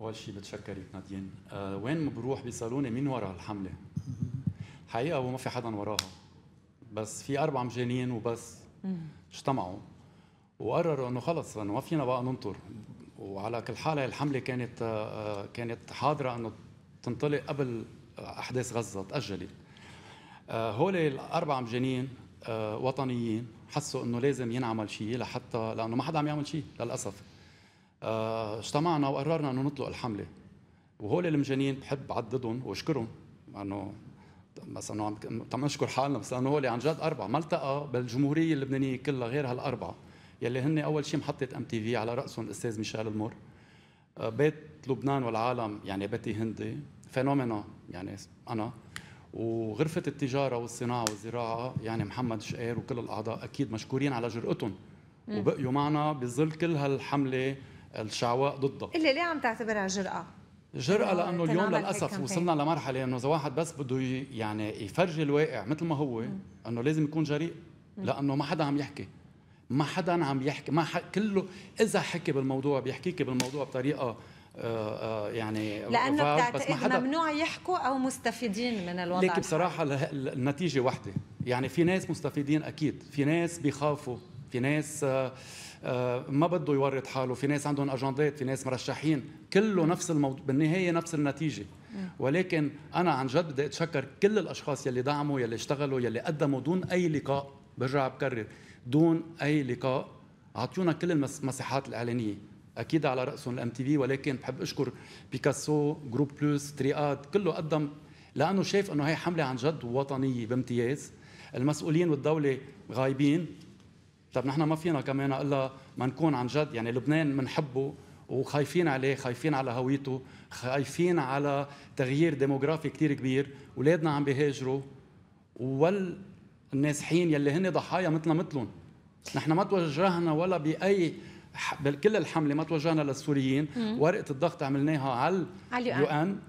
اول شيء بتشكرك نادين أه وين ما بروح بيسالوني مين وراء الحمله حقيقه هو ما في حدا وراها بس في اربع مجانين وبس اجتمعوا وقرروا انه خلص انه ما فينا بقى ننطر وعلى كل حال الحمله كانت آه،, آه كانت حاضره انه تنطلق قبل احداث غزه تاجلت آه هول الاربع مجانين آه وطنيين حسوا انه لازم ينعمل شيء لحتى لانه ما حدا عم يعمل شيء للاسف آه، اجتمعنا وقررنا انه نطلق الحمله وهول المجانين بحب عددهم واشكرهم انه بس انه عم نشكر حالنا بس انه هول عن جد اربعه ما التقى بالجمهوريه اللبنانيه كلها غير هالاربعه يلي هن اول شيء محطه ام تي في على راسهم الاستاذ ميشيل المر آه، بيت لبنان والعالم يعني بيتي هندي فينومينا يعني انا وغرفه التجاره والصناعه والزراعه يعني محمد شقير وكل الاعضاء اكيد مشكورين على جرأتهم وبقيوا معنا بظل كل هالحمله الشعواء ضدها اللي ليه عم تعتبرها جرأة؟ جرأة لأنه اليوم للأسف وصلنا لمرحلة إنه إذا واحد بس بده يعني يفرجي الواقع مثل ما هو إنه لازم يكون جريء لأنه ما حدا عم يحكي ما حدا عم يحكي ما حد كله إذا حكي بالموضوع بيحكيك بالموضوع بطريقة آه، آه، يعني لانه بتعتقد ممنوع يحكوا او مستفيدين من الوضع ليك بصراحه النتيجه وحده يعني في ناس مستفيدين اكيد في ناس بيخافوا في ناس آه، آه، ما بده يورط حاله في ناس عندهم اجندات في ناس مرشحين كله نفس الموضوع بالنهايه نفس النتيجه ولكن انا عن جد بدي اتشكر كل الاشخاص يلي دعموا يلي اشتغلوا يلي قدموا دون اي لقاء برجع بكرر دون اي لقاء اعطيونا كل المساحات الاعلانيه اكيد على راسهم الام تي في ولكن بحب اشكر بيكاسو جروب بلوس ترياد كله قدم لانه شايف انه هي حمله عن جد وطنيه بامتياز المسؤولين والدوله غايبين طب نحن ما فينا كمان الا ما نكون عن جد يعني لبنان بنحبه وخايفين عليه خايفين على هويته خايفين على تغيير ديموغرافي كثير كبير اولادنا عم بيهاجروا وال النازحين يلي هن ضحايا مثلنا مثلهم نحن ما توجهنا ولا باي بكل الحمله ما توجهنا للسوريين ورقه الضغط عملناها على اليو ان